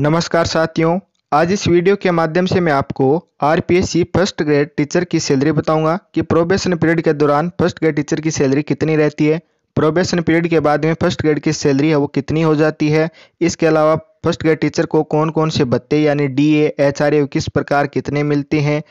नमस्कार साथियों आज इस वीडियो के माध्यम से मैं आपको R P S C first grade teacher की सैलरी बताऊंगा कि प्रोबेशन पीरियड के दौरान फर्स्ट ग्रेड टीचर की सैलरी कितनी रहती है प्रोबेशन पीरियड के बाद में फर्स्ट ग्रेड की सैलरी है वो कितनी हो जाती है इसके अलावा फर्स्ट ग्रेड टीचर को कौन कौन से भत्ते यानी D A H R A किस प्रकार कितने मिलते हैं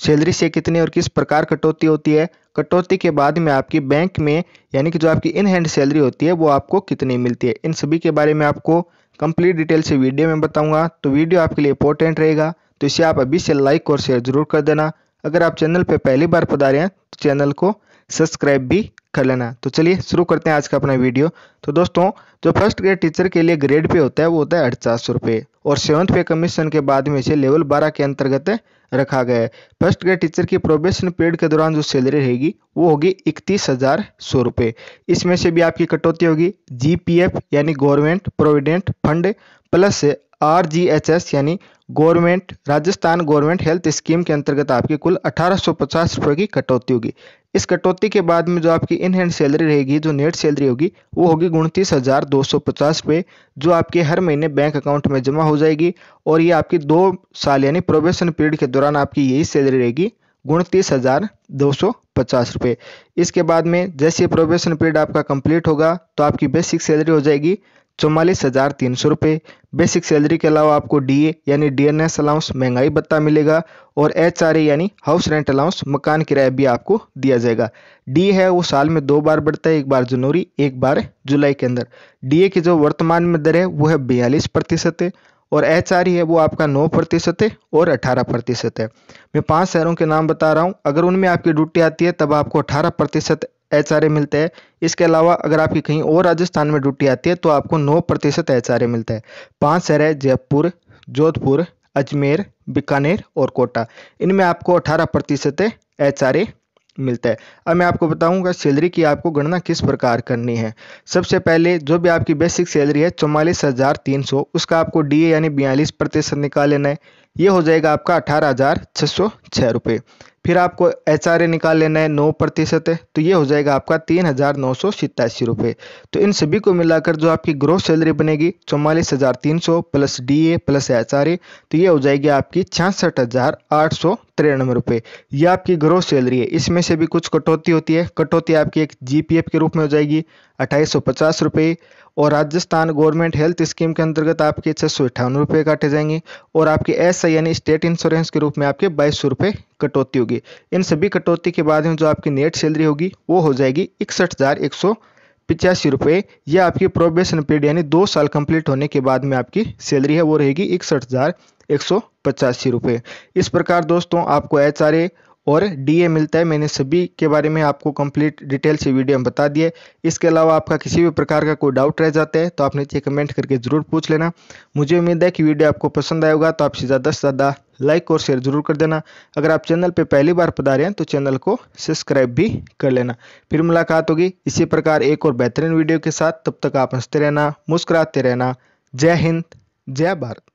सैलरी से कितने और किस प्रकार कटौती होती है कटौती के बाद में आपकी बैंक में यानी कि जो आपकी इन हैंड सैलरी होती है वो आपको कितनी मिलती है इन सभी के बारे में आपको कंप्लीट डिटेल से वीडियो में बताऊंगा तो वीडियो आपके लिए इंपॉर्टेंट रहेगा तो इसे आप अभी से लाइक और शेयर जरूर कर देना अगर आप चैनल पर पहली बार पधारे हैं तो चैनल को सब्सक्राइब भी कर लेना तो चलिए शुरू करते हैं आज का अपना वीडियो तो दोस्तों जो फर्स्ट ग्रेड टीचर के लिए ग्रेड पे होता है वो होता है अड़चास रुपये और सेवन्थ पे कमीशन के बाद में इसे लेवल बारह के अंतर्गत रखा गया है फर्स्ट ग्रेड टीचर की प्रोबेशन पीरियड के दौरान जो सैलरी रहेगी वो होगी इकतीस हज़ार सौ रुपये इसमें से भी आपकी कटौती होगी जीपीएफ यानी government provident fund plus RGHS यानी government Rajasthan government health scheme के अंतर्गत आपकी कुल अठारह रुपए की कटौती होगी इस कटौती के बाद में जो आपकी इन हैंड सैलरी रहेगी जो नेट सैलरी होगी वो होगी उनतीस हज़ार दो सौ पचास रुपये जो आपके हर महीने बैंक अकाउंट में जमा हो जाएगी और ये आपकी दो साल यानी प्रोबेशन पीरियड के दौरान आपकी यही सैलरी रहेगी उनतीस हज़ार दो सौ पचास रुपये इसके बाद में जैसे प्रोबेशन पीरियड आपका कंप्लीट होगा तो आपकी बेसिक सैलरी हो जाएगी चौवालीस हज़ार तीन सौ रुपये बेसिक सैलरी के अलावा आपको डीए यानी डीएनएस अलाउंस महंगाई भत्ता मिलेगा और एचआरए यानी हाउस रेंट अलाउंस मकान किराया भी आपको दिया जाएगा डी है वो साल में दो बार बढ़ता है एक बार जनवरी एक बार जुलाई के अंदर डीए की जो वर्तमान में दर है वो है बयालीस प्रतिशत है और एच आर ई है वो आपका नौ प्रतिशत है और अठारह प्रतिशत है मैं पांच शहरों के नाम बता रहा हूँ अगर उनमें आपकी ड्यूटी आती है तब आपको अठारह प्रतिशत एच आर ए मिलता है इसके अलावा अगर आपकी कहीं और राजस्थान में ड्यूटी आती है तो आपको नौ प्रतिशत एच आर ए मिलता है पाँच शहर है जयपुर जोधपुर अजमेर बीकानेर और कोटा इनमें आपको अठारह प्रतिशत एच आर ए मिलता है अब मैं आपको बताऊंगा सैलरी की आपको गणना किस प्रकार करनी है सबसे पहले जो भी आपकी बेसिक सैलरी है चौवालीस हज़ार तीन सौ उसका आपको डीए यानी बयालीस प्रतिशत निकाल लेना है ये हो जाएगा आपका अठारह हज़ार छः सौ छः रुपये फिर आपको एच आर ए निकाल लेना है नौ प्रतिशत है तो ये हो जाएगा आपका तीन हज़ार नौ सौ सितासी रुपये तो इन सभी को मिलाकर जो आपकी ग्रोथ सैलरी बनेगी चौवालीस हज़ार तीन सौ plus D A plus H R A तो ये हो जाएगी आपकी छियासठ हज़ार आठ सौ तिरानवे रुपये यह आपकी ग्रोथ सैलरी है इसमें से भी कुछ कटौती होती है कटौती आपकी एक जी पी एफ के रूप में हो जाएगी अट्ठाईस सौ पचास रुपये और राजस्थान गवर्नमेंट हेल्थ स्कीम के अंतर्गत आपके छः सौ अट्ठावन रुपये काटे जाएंगे और आपके एस आई यानी स्टेट इंश्योरेंस के रूप में आपके बाईस सौ रुपये कटौती होगी इन सभी कटौती के बाद में जो आपकी नेट सैलरी होगी वो हो जाएगी इकसठ हज़ार एक सौ पिचासी रुपये यह आपकी प्रोबेशन पीरियड यानी दो साल कंप्लीट होने के बाद में आपकी सैलरी है वो रहेगी इकसठ हज़ार एक सौ पचासी रुपये इस प्रकार दोस्तों आपको एच आर ए और डीए मिलता है मैंने सभी के बारे में आपको कंप्लीट डिटेल से वीडियो में बता दिए इसके अलावा आपका किसी भी प्रकार का कोई डाउट रह जाता है तो आप नीचे कमेंट करके ज़रूर पूछ लेना मुझे उम्मीद है कि वीडियो आपको पसंद आएगा तो आपसे ज़्यादा से ज़्यादा लाइक और शेयर जरूर कर देना अगर आप चैनल पर पहली बार पधारे हैं तो चैनल को सब्सक्राइब भी कर लेना फिर मुलाकात होगी इसी प्रकार एक और बेहतरीन वीडियो के साथ तब तक आप हंसते रहना मुस्कुराते रहना जय हिंद जय भारत